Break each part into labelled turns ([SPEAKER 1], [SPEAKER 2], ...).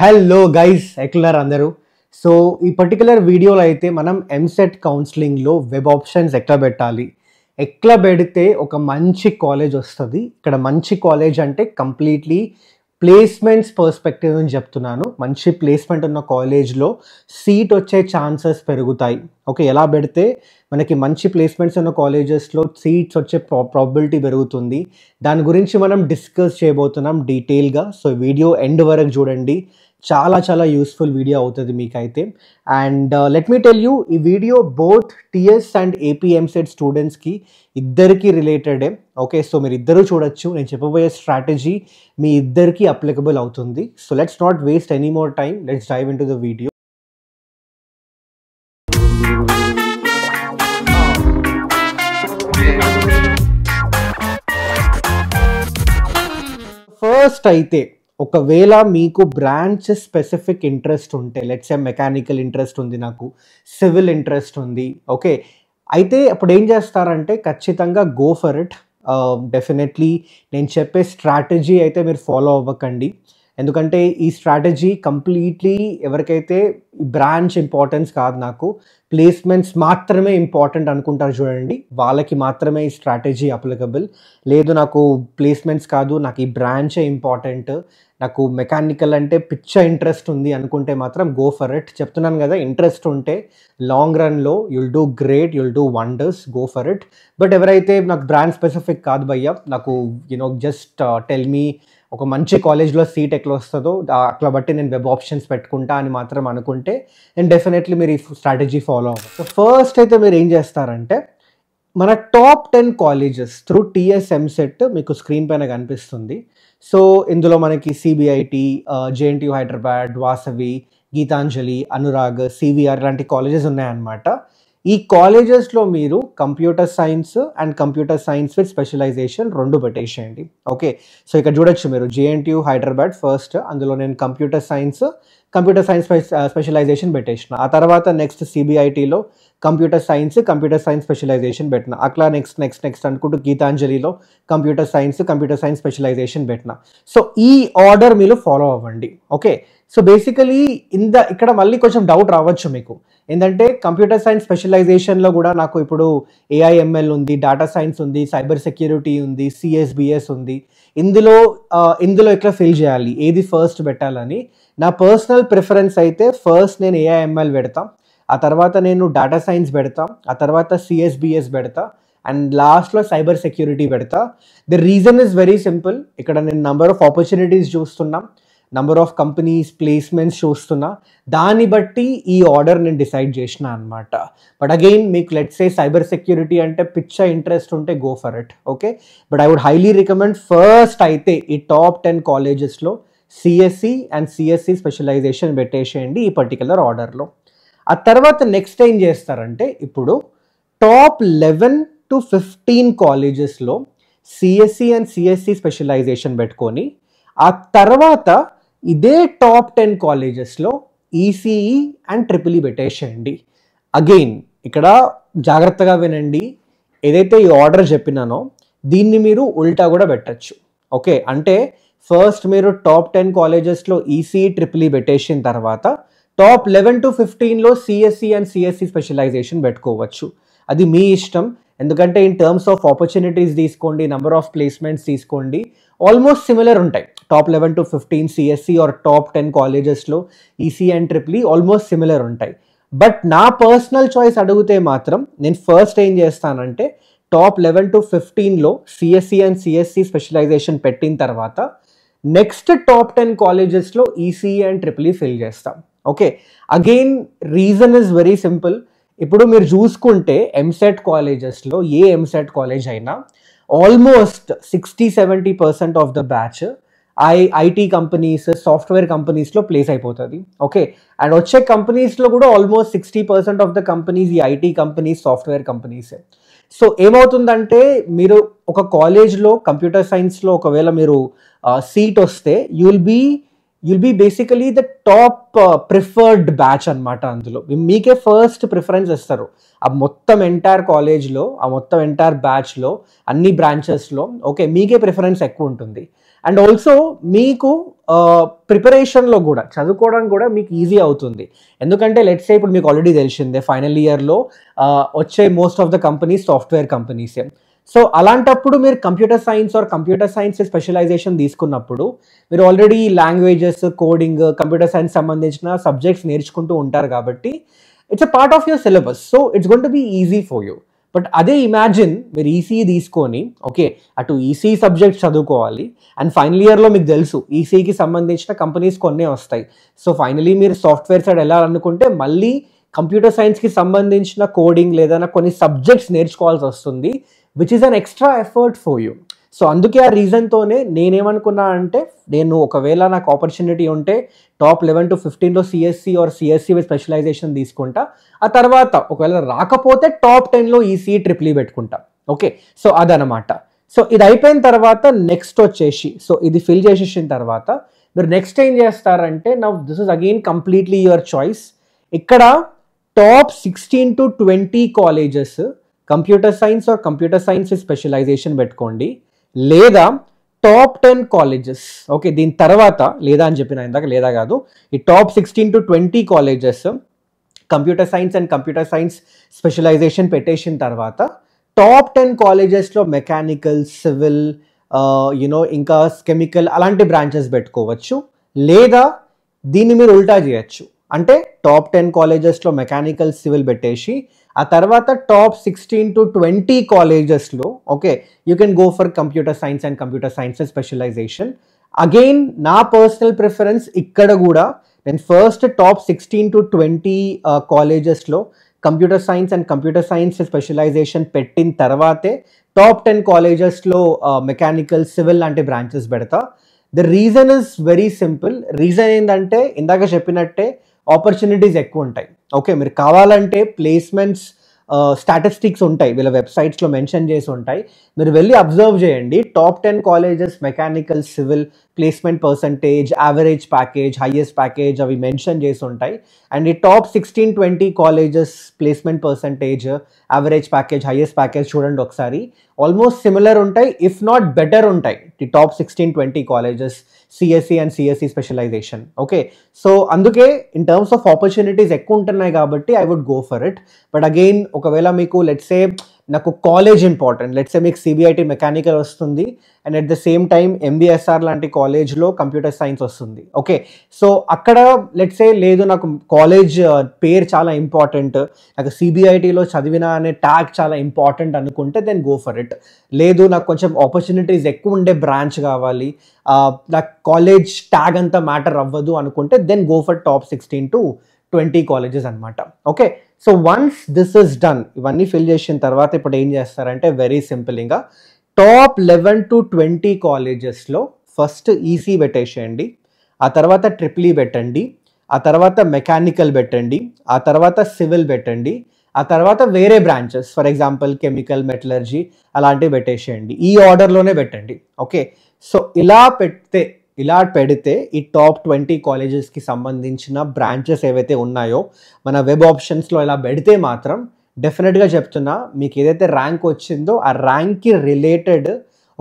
[SPEAKER 1] hello guys ఎట్లున్నారు అందరూ so ఈ పర్టికులర్ వీడియోలో అయితే మనం ఎంసెట్ కౌన్సిలింగ్లో వెబ్ ఆప్షన్స్ ఎట్లా పెట్టాలి ఎట్లా పెడితే ఒక మంచి కాలేజ్ వస్తుంది ఇక్కడ మంచి కాలేజ్ అంటే కంప్లీట్లీ ప్లేస్మెంట్స్ పర్స్పెక్టివ్ అని చెప్తున్నాను మంచి ప్లేస్మెంట్ ఉన్న కాలేజ్లో సీట్ వచ్చే ఛాన్సెస్ పెరుగుతాయి ఓకే ఎలా పెడితే మనకి మంచి ప్లేస్మెంట్స్ ఉన్న కాలేజెస్లో సీట్స్ వచ్చే ప్రాబిలిటీ పెరుగుతుంది దాని గురించి మనం డిస్కస్ చేయబోతున్నాం డీటెయిల్గా సో వీడియో ఎండ్ వరకు చూడండి చాలా చాలా యూస్ఫుల్ వీడియో అవుతుంది మీకైతే and let me tell you ఈ video both TS and AP EAMCET స్టూడెంట్స్కి ఇద్దరికీ రిలేటెడే ఓకే సో మీరు ఇద్దరు చూడొచ్చు నేను చెప్పబోయే స్ట్రాటజీ మీ ఇద్దరికీ అప్లికబుల్ అవుతుంది so let's not waste any more time let's dive into the video interest అయితే ఒకవేళ మీకు బ్రాంచ్ స్పెసిఫిక్ ఇంట్రెస్ట్ ఉంటే లెట్స్ ఏ మెకానికల్ ఇంట్రెస్ట్ ఉంది నాకు సివిల్ ఇంట్రెస్ట్ ఉంది ఓకే అయితే అప్పుడు ఏం చేస్తారంటే ఖచ్చితంగా గో ఫర్ ఇట్ డెఫినెట్లీ నేను చెప్పే స్ట్రాటజీ అయితే మీరు ఫాలో అవ్వకండి ఎందుకంటే ఈ స్ట్రాటజీ కంప్లీట్లీ ఎవరికైతే బ్రాంచ్ ఇంపార్టెన్స్ కాదు నాకు ప్లేస్మెంట్స్ మాత్రమే ఇంపార్టెంట్ అనుకుంటారు చూడండి వాళ్ళకి మాత్రమే ఈ స్ట్రాటజీ అప్లికబుల్ లేదు నాకు ప్లేస్మెంట్స్ కాదు నాకు ఈ బ్రాంచే ఇంపార్టెంట్ నాకు మెకానికల్ అంటే పిచ్చ ఇంట్రెస్ట్ ఉంది అనుకుంటే మాత్రం గో ఫర్ ఇట్ చెప్తున్నాను కదా ఇంట్రెస్ట్ ఉంటే లాంగ్ రన్లో you'll do great you'll do wonders go for it but ఎవరైతే నాకు బ్రాండ్ స్పెసిఫిక్ కాదు భయ్య నాకు యునో జస్ట్ టెల్ మీ ఒక మంచి కాలేజ్లో సీట్ ఎట్లా వస్తుందో అట్లా బట్టి నేను వెబ్ ఆప్షన్స్ పెట్టుకుంటా అని మాత్రం అనుకుంటే అంటే అండ్ డెఫినెట్లీ మీరు ఈ స్ట్రాటజీ ఫాలో అవ్వ సో ఫస్ట్ అయితే మీరు ఏం చేస్తారంటే మన top ten colleges through TS EAMCET మీకు స్క్రీన్ పైన కనిపిస్తుంది సో ఇందులో మనకి CBIT JNT Hyderabad Vasavi Geethanjali Anurag CVR లాంటి కాలేజెస్ ఉన్నాయన్నమాట ఈ కాలేజెస్లో మీరు computer science and computer science with specialization రెండు పెట్టేసేయండి ఓకే సో ఇక్కడ చూడొచ్చు మీరు జేఎన్టీయూ హైదరాబాద్ ఫస్ట్ అందులో నేను computer science computer science specialization పెట్టేసిన ఆ తర్వాత నెక్స్ట్ సిబిఐటీలో computer science computer science specialization పెట్టిన అట్లా నెక్స్ట్ నెక్స్ట్ నెక్స్ట్ అనుకుంటూ గీతాంజలిలో computer science computer science specialization పెట్టిన సో ఈ ఆర్డర్ మీరు ఫాలో అవ్వండి ఓకే సో బేసికలీ ఇంత ఇక్కడ మళ్ళీ కొంచెం డౌట్ రావచ్చు మీకు ఏంటంటే కంప్యూటర్ సైన్స్ స్పెషలైజేషన్లో కూడా నాకు ఇప్పుడు ఏఐఎంఎల్ ఉంది డేటా సైన్స్ ఉంది సైబర్ సెక్యూరిటీ ఉంది సిఎస్బిఎస్ ఉంది ఇందులో ఇందులో ఎట్లా ఫిల్ చేయాలి ఏది ఫస్ట్ పెట్టాలని నా పర్సనల్ ప్రిఫరెన్స్ అయితే ఫస్ట్ నేను ఏఐఎంఎల్ పెడతాం ఆ తర్వాత నేను డేటా సైన్స్ పెడతా ఆ తర్వాత సిఎస్బిఎస్ పెడతా అండ్ లాస్ట్లో సైబర్ సెక్యూరిటీ పెడతా the reason is very simple ఇక్కడ నేను నంబర్ ఆఫ్ ఆపర్చునిటీస్ చూస్తున్నాం నంబర్ ఆఫ్ కంపెనీస్ ప్లేస్మెంట్స్ చూస్తున్నా దాన్ని బట్టి ఈ ఆర్డర్ నేను డిసైడ్ చేసిన అనమాట బట్ అగైన్ మీకు లెట్స్ ఏ సైబర్ సెక్యూరిటీ అంటే పిచ్చ ఇంట్రెస్ట్ ఉంటే go for it okay but I would highly recommend first అయితే ఈ టాప్ టెన్ కాలేజెస్లో సిఎస్సి అండ్ సిఎస్సి స్పెషలైజేషన్ పెట్టేసేయండి ఈ పర్టికులర్ ఆర్డర్లో ఆ తర్వాత నెక్స్ట్ ఏం చేస్తారంటే ఇప్పుడు టాప్ లెవెన్ టు ఫిఫ్టీన్ కాలేజెస్లో సిఎస్సి అండ్ సిఎస్సి స్పెషలైజేషన్ పెట్టుకొని ఆ తర్వాత ఇదే టాప్ టెన్ కాలేజెస్లో ఈసీఈ అండ్ ట్రిపుల్ ఈ పెట్టేసేయండి అగైన్ ఇక్కడ జాగ్రత్తగా వినండి ఏదైతే ఈ ఆర్డర్ చెప్పినానో దీన్ని మీరు ఉల్టా కూడా పెట్టచ్చు ఓకే అంటే ఫస్ట్ మీరు టాప్ టెన్ కాలేజెస్లో ఈసీఈ ట్రిపుల్ ఈ పెట్టేసిన తర్వాత టాప్ లెవెన్ టు ఫిఫ్టీన్లో సిఎస్సి అండ్ సిఎస్సి స్పెషలైజేషన్ పెట్టుకోవచ్చు అది మీ ఇష్టం ఎందుకంటే ఇన్ టర్మ్స్ ఆఫ్ ఆపర్చునిటీస్ తీసుకోండి నెంబర్ ఆఫ్ ప్లేస్మెంట్స్ తీసుకోండి ఆల్మోస్ట్ సిమిలర్ ఉంటాయి top eleven to fifteen CSE or top ten కాలేజెస్లో EC and triple E almost similar ఉంటాయి బట్ నా పర్సనల్ చాయిస్ అడిగితే మాత్రం నేను ఫస్ట్ ఏం చేస్తానంటే టాప్ లెవెన్ టు ఫిఫ్టీన్లో సిఎస్సి అండ్ సిఎస్సి స్పెషలైజేషన్ పెట్టిన తర్వాత నెక్స్ట్ టాప్ టెన్ కాలేజెస్లో ఈసీఈ అండ్ ట్రిపుల్ ఫిల్ చేస్తాం okay again reason is very simple ఇప్పుడు మీరు చూసుకుంటే ఎంసెట్ కాలేజెస్లో e ఏ ఎంసెట్ కాలేజ్ e అయినా almost sixty seventy percent of the batch I IT companies software కంపెనీస్లో ప్లేస్ అయిపోతుంది ఓకే అండ్ వచ్చే కంపెనీస్లో కూడా almost sixty percent of the companies ఈ IT companies software companies so ఏమవుతుందంటే మీరు ఒక కాలేజ్లో కంప్యూటర్ సైన్స్లో ఒకవేళ మీరు సీట్ వస్తే you will be you'll be basically the top preferred batch అనమాట అందులో మీకే ఫస్ట్ ప్రిఫరెన్స్ ఇస్తారు ఆ మొత్తం ఎంటైర్ కాలేజ్లో ఆ మొత్తం ఎంటైర్ బ్యాచ్లో అన్ని బ్రాంచెస్లో ఓకే మీకే ప్రిఫరెన్స్ ఎక్కువ ఉంటుంది అండ్ ఆల్సో మీకు ప్రిపరేషన్లో uh, కూడా చదువుకోవడం కూడా మీకు ఈజీ అవుతుంది ఎందుకంటే లెట్స్ ఇప్పుడు మీకు ఆల్రెడీ తెలిసిందే ఫైనల్ ఇయర్లో uh, వచ్చే most of the companies software కంపెనీసే సో అలాంటప్పుడు మీరు computer science or computer science specialization తీసుకున్నప్పుడు మీరు already languages coding computer science సంబంధించిన సబ్జెక్ట్స్ నేర్చుకుంటూ ఉంటారు కాబట్టి it's a part of your syllabus so it's gonna be easy for you but అదే ఇమాజిన్ మీరు ఈసీ e తీసుకొని ఓకే అటు ఈసీ e సబ్జెక్ట్ చదువుకోవాలి అండ్ ఫైనల్ ఇయర్లో మీకు తెలుసు ఈసీకి e సంబంధించిన కంపెనీస్ కొన్ని వస్తాయి సో ఫైనలీ మీరు సాఫ్ట్వేర్ సైడ్ వెళ్ళాలనుకుంటే మళ్ళీ కంప్యూటర్ సైన్స్కి సంబంధించిన కోడింగ్ లేదా కొన్ని సబ్జెక్ట్స్ నేర్చుకోవాల్సి వస్తుంది which is an extra effort for you so అందుకే ఆ రీజన్తోనే నేనేమనుకున్నా అంటే నేను ఒకవేళ నాకు ఆపర్చునిటీ ఉంటే టాప్ లెవెన్ టు ఫిఫ్టీన్లో CSE or CSE with specialization తీసుకుంటా ఆ తర్వాత ఒకవేళ రాకపోతే టాప్ టెన్లో ఈసీఈ ట్రిప్లీ పెట్టుకుంటా ఓకే సో అదనమాట సో ఇది అయిపోయిన తర్వాత నెక్స్ట్ వచ్చేసి సో ఇది ఫిల్ చేసేసిన తర్వాత మీరు నెక్స్ట్ ఏం చేస్తారంటే నా this is again completely your choice ఇక్కడ top sixteen to twenty colleges computer science or computer science specialization పెట్టుకోండి లేదా టాప్ టెన్ కాలేజెస్ ఓకే దీని తర్వాత లేదా అని చెప్పిన ఇందాక లేదా కాదు ఈ top sixteen to twenty colleges computer science and computer science specialization పెట్టేసిన తర్వాత టాప్ టెన్ కాలేజెస్లో మెకానికల్ సివిల్ యునో ఇంకా కెమికల్ అలాంటి బ్రాంచెస్ పెట్టుకోవచ్చు లేదా దీన్ని మీరు ఉల్టా చేయొచ్చు అంటే టాప్ టెన్ కాలేజెస్లో మెకానికల్ సివిల్ పెట్టేసి ఆ తర్వాత టాప్ సిక్స్టీన్ టు ట్వంటీ కాలేజెస్లో okay you can go for computer science and computer science specialization again నా పర్సనల్ ప్రిఫరెన్స్ ఇక్కడ కూడా నేను first top sixteen to twenty కాలేజెస్లో computer science and computer science specialization పెట్టిన తర్వాతే టాప్ టెన్ కాలేజెస్లో mechanical civil లాంటి బ్రాంచెస్ పెడతా the reason is very simple reason ఏంటంటే ఇందాక చెప్పినట్టే ఆపర్చునిటీస్ ఎక్కువ ఉంటాయి ఓకే మీరు కావాలంటే ప్లేస్మెంట్స్ స్టాటిస్టిక్స్ uh, ఉంటాయి వీళ్ళ వెబ్సైట్స్లో మెన్షన్ చేసి ఉంటాయి మీరు వెళ్ళి అబ్జర్వ్ చేయండి top ten colleges mechanical civil placement percentage average package highest package అవి మెన్షన్ చేసి ఉంటాయి అండ్ ఈ top sixteen twenty colleges placement percentage average package highest package చూడండి ఒకసారి ఆల్మోస్ట్ సిమిలర్ ఉంటాయి ఇఫ్ నాట్ బెటర్ ఉంటాయి the top sixteen twenty colleges CSE and CSE specialization okay so అందుకే in terms of opportunities ఎక్కువ ఉంటున్నాయి కాబట్టి I would go for it but again ఒకవేళ మీకు లెట్సే నాకు కాలేజ్ ఇంపార్టెంట్ లెట్స్ ఏ మీకు సిబిఐటి మెకానికల్ వస్తుంది and at the same time MBSR లాంటి కాలేజ్లో కంప్యూటర్ సైన్స్ వస్తుంది ఓకే సో అక్కడ లెట్స్ ఏ లేదు నాకు కాలేజ్ uh, పేరు చాలా ఇంపార్టెంట్ నాకు సిబిఐటిలో చదివిన అనే ట్యాగ్ చాలా ఇంపార్టెంట్ అనుకుంటే దెన్ గో ఫర్ ఇట్ లేదు నాకు కొంచెం ఆపర్చునిటీస్ ఎక్కువ ఉండే బ్రాంచ్ కావాలి uh, నాకు కాలేజ్ ట్యాగ్ అంతా మ్యాటర్ అవ్వదు అనుకుంటే then go for top sixteen to twenty colleges అనమాట okay so once this is done ఇవన్నీ ఫిల్ చేసిన తర్వాత ఇప్పుడు ఏం చేస్తారంటే వెరీ సింపుల్ ఇంకా టాప్ లెవెన్ టు ట్వంటీ కాలేజెస్లో ఫస్ట్ ఈసీ పెట్టేసేయండి ఆ తర్వాత ట్రిప్లీ e పెట్టండి ఆ తర్వాత మెకానికల్ పెట్టండి ఆ తర్వాత సివిల్ పెట్టండి ఆ తర్వాత వేరే branches for example chemical metallurgy అలాంటివి పెట్టేసేయండి ఈ ఆర్డర్లోనే పెట్టండి ఓకే సో ఇలా పెడితే ఇలా పెడితే ఈ టాప్ ట్వంటీ కాలేజెస్కి సంబంధించిన బ్రాంచెస్ ఏవైతే ఉన్నాయో మన వెబ్ ఆప్షన్స్లో ఇలా పెడితే మాత్రం డెఫినెట్గా చెప్తున్నా మీకు ఏదైతే ర్యాంక్ వచ్చిందో ఆ ర్యాంక్కి రిలేటెడ్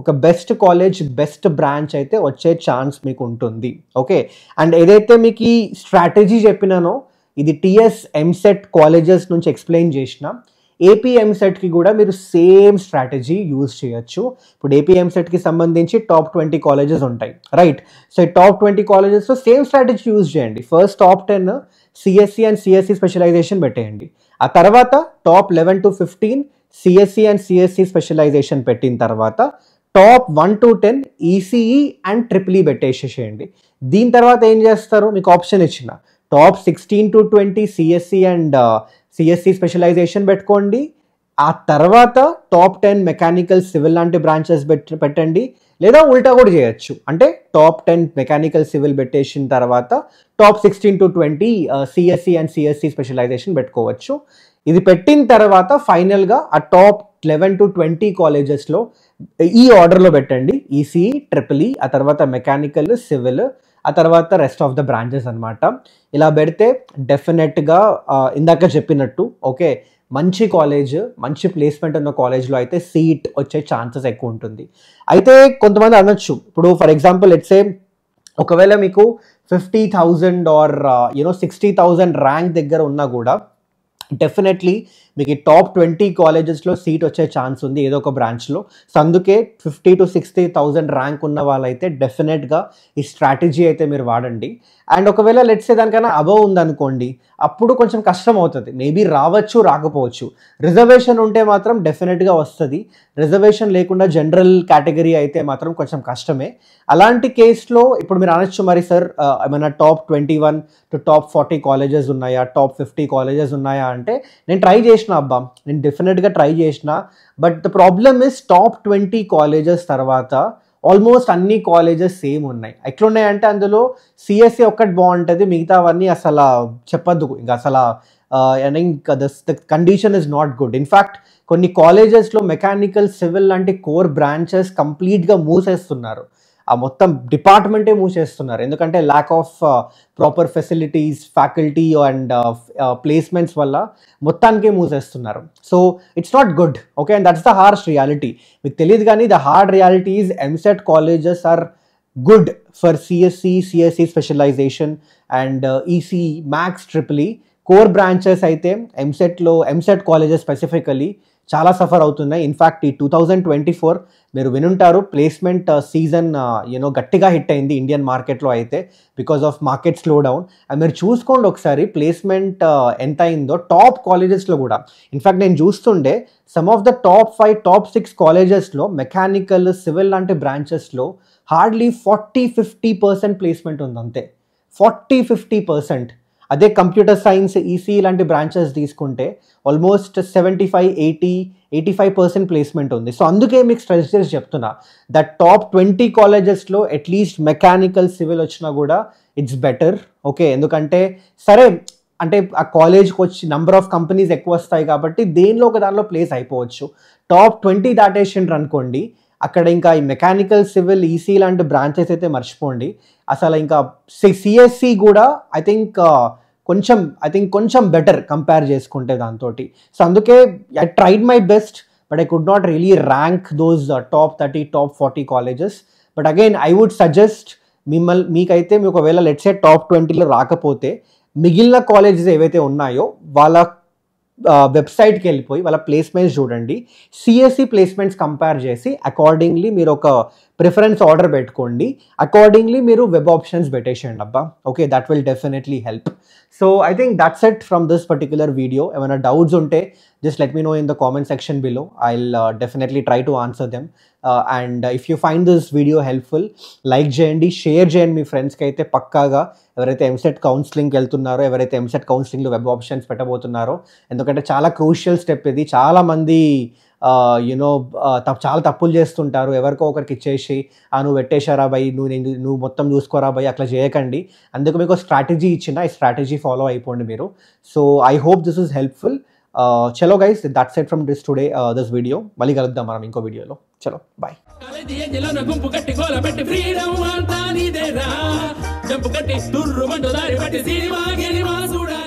[SPEAKER 1] ఒక బెస్ట్ కాలేజ్ బెస్ట్ బ్రాంచ్ అయితే వచ్చే ఛాన్స్ మీకు ఉంటుంది ఓకే అండ్ ఏదైతే మీకు ఈ స్ట్రాటజీ చెప్పినానో ఇది టిఎస్ ఎంసెట్ కాలేజెస్ నుంచి ఎక్స్ప్లెయిన్ చేసిన ఏపీఎంసెట్కి కూడా మీరు సేమ్ స్ట్రాటజీ యూజ్ చేయొచ్చు ఇప్పుడు ఏపీఎంసెట్కి సంబంధించి టాప్ ట్వంటీ కాలేజెస్ ఉంటాయి రైట్ సో టాప్ ట్వంటీ కాలేజెస్లో సేమ్ స్ట్రాటజీ యూజ్ చేయండి first top ten CSE and CSE specialisation పెట్టేయండి ఆ తర్వాత top eleven to fifteen CSE and CSE specialisation పెట్టిన తర్వాత top one to ten ECE and triple E పెట్టేసేసేయండి దీని తర్వాత ఏం చేస్తారు మీకు ఆప్షన్ ఇచ్చిన top sixteen to twenty CSE and CSE specialisation పెట్టుకోండి ఆ తర్వాత టాప్ టెన్ మెకానికల్ సివిల్ లాంటి బ్రాంచెస్ పెట్టండి లేదా ఉల్టా కూడా చేయొచ్చు అంటే టాప్ టెన్ మెకానికల్ సివిల్ పెట్టేసిన తర్వాత top sixteen to twenty CSE and CSE specialisation పెట్టుకోవచ్చు ఇది పెట్టిన తర్వాత ఫైనల్గా ఆ టాప్ లెవెన్ టు ట్వంటీ కాలేజెస్లో ఈ ఆర్డర్లో పెట్టండి ఈసీఈ ట్రిపుల్ ఈ ఆ తర్వాత మెకానికల్ సివిల్ ఆ తర్వాత రెస్ట్ ఆఫ్ ద బ్రాంచెస్ అనమాట ఇలా పెడితే డెఫినెట్గా ఇందాక చెప్పినట్టు ఓకే మంచి కాలేజ్ మంచి ప్లేస్మెంట్ ఉన్న కాలేజ్లో అయితే సీట్ వచ్చే ఛాన్సెస్ ఎక్కువ ఉంటుంది అయితే కొంతమంది అనొచ్చు ఇప్పుడు ఫర్ ఎగ్జాంపుల్ సేమ్ ఒకవేళ మీకు fifty thousand or you know sixty thousand rank దగ్గర ఉన్నా కూడా డెఫినెట్లీ మీకు టాప్ ట్వంటీ కాలేజెస్లో సీట్ వచ్చే ఛాన్స్ ఉంది ఏదో ఒక బ్రాంచ్లో సో అందుకే fifty to sixty thousand rank ఉన్న వాళ్ళైతే డెఫినెట్గా ఈ స్ట్రాటజీ అయితే మీరు వాడండి అండ్ ఒకవేళ లెట్స్ దానికైనా అబవ్ ఉందనుకోండి అప్పుడు కొంచెం కష్టం అవుతుంది మేబీ రావచ్చు రాకపోవచ్చు రిజర్వేషన్ ఉంటే మాత్రం డెఫినెట్గా వస్తుంది రిజర్వేషన్ లేకుండా జనరల్ కేటగిరీ అయితే మాత్రం కొంచెం కష్టమే అలాంటి కేసులో ఇప్పుడు మీరు అనొచ్చు మరి సార్ ఏమైనా top twenty one to top forty colleges ఉన్నాయా టాప్ ఫిఫ్టీ కాలేజెస్ ఉన్నాయా అంటే నేను ట్రై చేసిన చేసిన అబ్బా నేను డెఫినెట్గా ట్రై చేసిన but the problem is top twenty colleges తర్వాత ఆల్మోస్ట్ అన్ని కాలేజెస్ సేమ్ ఉన్నాయి ఎట్లున్నాయంటే అందులో సిఎస్సి e ఒక్కటి బాగుంటుంది మిగతావన్నీ అసలు చెప్పద్దు ఇంకా అసలు ఇంకా the condition is not good in fact కొన్ని కాలేజెస్లో మెకానికల్ సివిల్ లాంటి కోర్ బ్రాంచెస్ కంప్లీట్గా మూసేస్తున్నారు ఆ మొత్తం డిపార్ట్మెంటే మూసేస్తున్నారు ఎందుకంటే lack of proper facilities faculty and placements వల్ల మొత్తానికే మూసేస్తున్నారు so it's not good okay and that's the harsh reality మీకు తెలియదు కానీ the hard reality is EAMCET colleges are good for CSE CSE specialisation and EC max triple core branches అయితే ఎంసెట్లో EAMCET colleges specifically చాలా suffer అవుతున్నాయి ఇన్ఫ్యాక్ట్ ఈ two thousand twenty four మీరు వినుంటారు ప్లేస్మెంట్ సీజన్ యూనో గట్టిగా హిట్ అయింది ఇండియన్ మార్కెట్లో అయితే because of market slow down and మీరు చూసుకోండి ఒకసారి ప్లేస్మెంట్ uh, ఎంత అయిందో టాప్ కాలేజెస్లో కూడా ఇన్ఫ్యాక్ట్ నేను చూస్తుండే some of the top five top six కాలేజెస్లో మెకానికల్ సివిల్ లాంటి బ్రాంచెస్లో hardly forty fifty percent placement ఉంది అంతే ఫార్టీ ఫిఫ్టీ పర్సెంట్ అదే కంప్యూటర్ సైన్స్ ఈసీ లాంటి బ్రాంచెస్ తీసుకుంటే almost seventy five eighty eighty five percent placement ఉంది సో అందుకే మీకు స్ట్రెస్ చేసి చెప్తున్నా దట్ టాప్ ట్వంటీ కాలేజెస్లో అట్లీస్ట్ మెకానికల్ సివిల్ వచ్చినా కూడా ఇట్స్ బెటర్ ఓకే ఎందుకంటే సరే అంటే ఆ కాలేజ్కి వచ్చి నెంబర్ ఆఫ్ కంపెనీస్ ఎక్కువ వస్తాయి కాబట్టి దేనిలో ఒక దానిలో ప్లేస్ అయిపోవచ్చు టాప్ ట్వంటీ దాటేషన్ అనుకోండి అక్కడ ఇంకా ఈ మెకానికల్ సివిల్ ఈసీ లాంటి బ్రాంచెస్ అయితే మర్చిపోండి అసలు ఇంకా సిఎస్సి కూడా ఐ థింక్ uh, కొంచెం ఐ థింక్ కొంచెం బెటర్ కంపేర్ చేసుకుంటే దాంతో సో అందుకే I tried my best but I could not really rank those top thirty top forty colleges but again I would suggest మిమ్మల్ని మీకైతే మీకు ఒకవేళ లెట్సే టాప్ ట్వంటీలో రాకపోతే మిగిలిన కాలేజెస్ ఏవైతే ఉన్నాయో వాళ్ళ వెబ్సైట్కి వెళ్ళిపోయి వాళ్ళ ప్లేస్మెంట్స్ చూడండి సిఎస్సి e ప్లేస్మెంట్స్ కంపేర్ చేసి అకార్డింగ్లీ మీరు ఒక ప్రిఫరెన్స్ ఆర్డర్ పెట్టుకోండి అకార్డింగ్లీ మీరు వెబ్ ఆప్షన్స్ పెట్టేసేయండి అబ్బా okay that will definitely help so I think that's it from this particular video ఏమైనా డౌట్స్ ఉంటే just let me know in the comment section below I will definitely try to answer them and if you find this video helpful like చేయండి share చేయండి మీ ఫ్రెండ్స్కి అయితే పక్కాగా ఎవరైతే EAMCET counselling e వెళ్తున్నారో ఎవరైతే ఎంసెట్ కౌన్సిలింగ్లో e వెబ్ ఆప్షన్స్ పెట్టబోతున్నారో ఎందుకంటే చాలా క్రూషియల్ స్టెప్ ఇది చాలామంది యూనో చాలా తప్పులు చేస్తుంటారు ఎవరికో ఒకరికి ఇచ్చేసి ఆ నువ్వు పెట్టేశారా భయ్ నువ్వు నువ్వు మొత్తం చూసుకోరా భయ్ అట్లా చేయకండి అందుకు మీకు స్ట్రాటజీ ఇచ్చిన ఈ స్ట్రాటజీ ఫాలో అయిపోండి మీరు so I hope this is helpful చలో guys that's it from this today this video మళ్ళీ కలుద్దాం మనం ఇంకో వీడియోలో చలో బాయ్ జంపు కట్టి దారి పట్టి